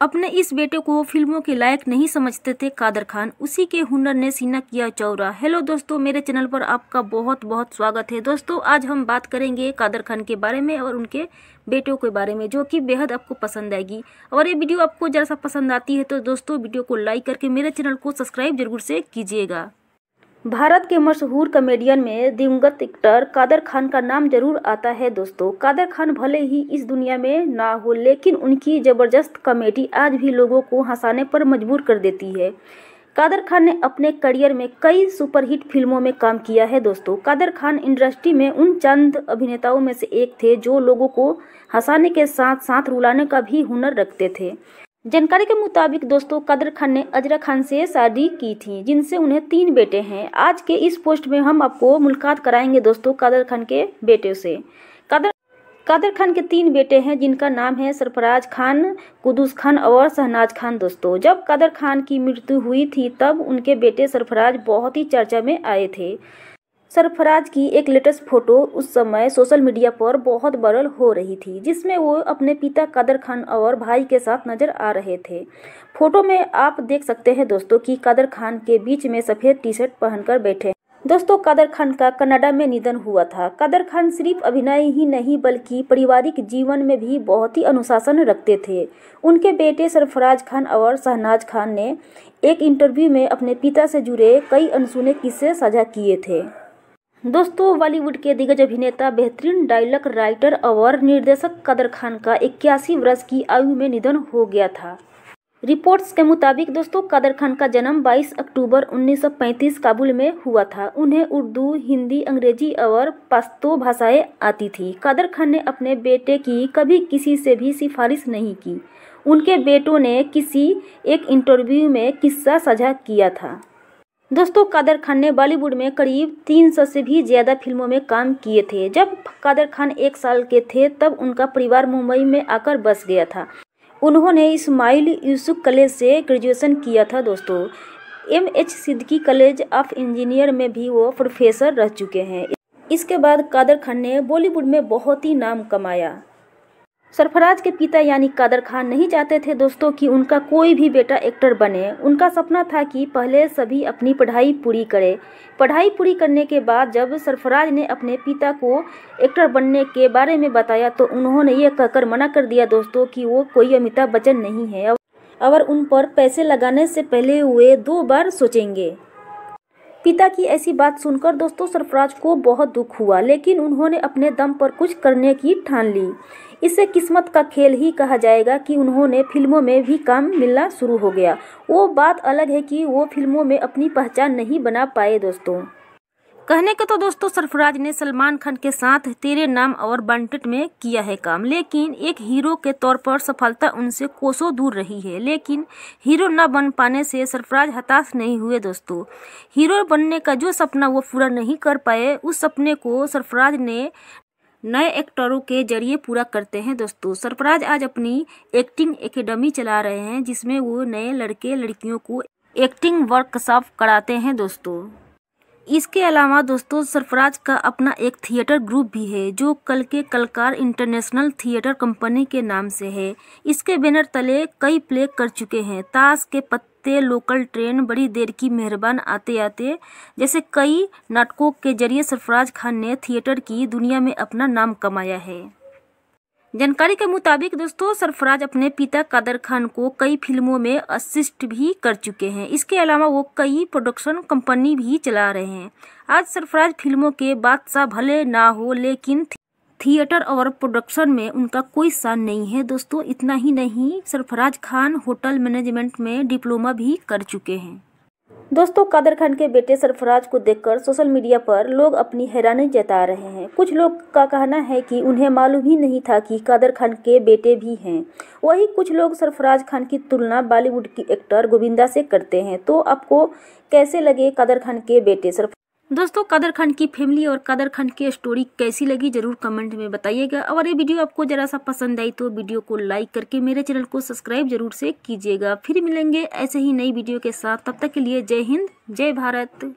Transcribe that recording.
अपने इस बेटे को फिल्मों के लायक नहीं समझते थे कादर खान उसी के हुनर ने सीना किया चौरा हेलो दोस्तों मेरे चैनल पर आपका बहुत बहुत स्वागत है दोस्तों आज हम बात करेंगे कादर खान के बारे में और उनके बेटों के बारे में जो कि बेहद आपको पसंद आएगी और ये वीडियो आपको जरा सा पसंद आती है तो दोस्तों वीडियो को लाइक करके मेरे चैनल को सब्सक्राइब जरूर से कीजिएगा भारत के मशहूर कॉमेडियन में दिवंगत एक्टर कादर खान का नाम जरूर आता है दोस्तों कादर खान भले ही इस दुनिया में ना हो लेकिन उनकी ज़बरदस्त कॉमेडी आज भी लोगों को हंसाने पर मजबूर कर देती है कादर खान ने अपने करियर में कई सुपरहिट फिल्मों में काम किया है दोस्तों कादर खान इंडस्ट्री में उन चंद अभिनेताओं में से एक थे जो लोगों को हंसाने के साथ साथ रुलाने का भी हुनर रखते थे जानकारी के मुताबिक दोस्तों कदर खान ने अजरा खान से शादी की थी जिनसे उन्हें तीन बेटे हैं आज के इस पोस्ट में हम आपको मुलाकात कराएंगे दोस्तों कदर खान के बेटे से कदर कादर खान के तीन बेटे हैं जिनका नाम है सरफराज खान कुदूस खान और शहनाज खान दोस्तों जब कादर खान की मृत्यु हुई थी तब उनके बेटे सरफराज बहुत ही चर्चा में आए थे सरफराज की एक लेटेस्ट फ़ोटो उस समय सोशल मीडिया पर बहुत वायरल हो रही थी जिसमें वो अपने पिता कादर खान और भाई के साथ नज़र आ रहे थे फोटो में आप देख सकते हैं दोस्तों कि कादर खान के बीच में सफ़ेद टी शर्ट पहनकर बैठे दोस्तों कादर खान का कनाडा में निधन हुआ था कादर खान सिर्फ अभिनय ही नहीं बल्कि पारिवारिक जीवन में भी बहुत ही अनुशासन रखते थे उनके बेटे सरफराज खान और शहनाज खान ने एक इंटरव्यू में अपने पिता से जुड़े कई अनसुने किस्से साझा किए थे दोस्तों बॉलीवुड के दिग्गज अभिनेता बेहतरीन डायलॉग राइटर और निर्देशक कदर खान का इक्यासी वर्ष की आयु में निधन हो गया था रिपोर्ट्स के मुताबिक दोस्तों कदर खान का जन्म 22 अक्टूबर 1935 काबुल में हुआ था उन्हें उर्दू हिंदी अंग्रेजी और पश्तो भाषाएं आती थी कदर खान ने अपने बेटे की कभी किसी से भी सिफारिश नहीं की उनके बेटों ने किसी एक इंटरव्यू में किस्सा साझा किया था दोस्तों कादर खान ने बॉलीवुड में करीब 300 से भी ज़्यादा फिल्मों में काम किए थे जब कादर खान एक साल के थे तब उनका परिवार मुंबई में आकर बस गया था उन्होंने इस्माइल यूसुफ कॉलेज से ग्रेजुएशन किया था दोस्तों M H Siddiqui college of engineer में भी वो प्रोफेसर रह चुके हैं इसके बाद कादर खान ने बॉलीवुड में बहुत ही नाम कमाया सरफराज के पिता यानी कादर खान नहीं चाहते थे दोस्तों कि उनका कोई भी बेटा एक्टर बने उनका सपना था कि पहले सभी अपनी पढ़ाई पूरी करें पढ़ाई पूरी करने के बाद जब सरफराज ने अपने पिता को एक्टर बनने के बारे में बताया तो उन्होंने ये कहकर मना कर दिया दोस्तों कि वो कोई अमिताभ बच्चन नहीं है और उन पर पैसे लगाने से पहले वे दो बार सोचेंगे पिता की ऐसी बात सुनकर दोस्तों सरफराज को बहुत दुख हुआ लेकिन उन्होंने अपने दम पर कुछ करने की ठान ली इसे किस्मत का खेल ही कहा जाएगा कि उन्होंने फिल्मों में भी काम मिलना शुरू हो गया वो बात अलग है कि वो फिल्मों में अपनी पहचान नहीं बना पाए दोस्तों कहने का तो दोस्तों सरफराज ने सलमान खान के साथ तेरे नाम और बंटेड में किया है काम लेकिन एक हीरो के तौर पर सफलता उनसे कोसों दूर रही है लेकिन हीरो न बन पाने से सरफराज हताश नहीं हुए दोस्तों हीरो बनने का जो सपना वो पूरा नहीं कर पाए उस सपने को सरफराज ने नए एक्टरों के जरिए पूरा करते हैं दोस्तों सरफराज आज अपनी एक्टिंग एकेडमी चला रहे हैं जिसमें वो नए लड़के लड़कियों को एक्टिंग वर्कशॉप कराते हैं दोस्तों इसके अलावा दोस्तों सरफराज का अपना एक थिएटर ग्रुप भी है जो कल के कलकार इंटरनेशनल थिएटर कंपनी के नाम से है इसके बैनर तले कई प्ले कर चुके हैं ताश के पत्ते लोकल ट्रेन बड़ी देर की मेहरबान आते आते जैसे कई नाटकों के जरिए सरफराज खान ने थिएटर की दुनिया में अपना नाम कमाया है जानकारी के मुताबिक दोस्तों सरफराज अपने पिता कादर खान को कई फिल्मों में असिस्ट भी कर चुके हैं इसके अलावा वो कई प्रोडक्शन कंपनी भी चला रहे हैं आज सरफराज फिल्मों के बादशाह भले ना हो लेकिन थिएटर और प्रोडक्शन में उनका कोई सान नहीं है दोस्तों इतना ही नहीं सरफराज खान होटल मैनेजमेंट में डिप्लोमा भी कर चुके हैं दोस्तों कादर खान के बेटे सरफराज को देखकर सोशल मीडिया पर लोग अपनी हैरानी जता रहे हैं कुछ लोग का कहना है कि उन्हें मालूम ही नहीं था कि कादर खान के बेटे भी हैं वहीं कुछ लोग सरफराज खान की तुलना बॉलीवुड की एक्टर गोविंदा से करते हैं तो आपको कैसे लगे कादर खान के बेटे सरफ दोस्तों कदर खंड की फैमिली और कदर खंड की स्टोरी कैसी लगी जरूर कमेंट में बताइएगा और ये वीडियो आपको जरा सा पसंद आई तो वीडियो को लाइक करके मेरे चैनल को सब्सक्राइब जरूर से कीजिएगा फिर मिलेंगे ऐसे ही नई वीडियो के साथ तब तक के लिए जय हिंद जय भारत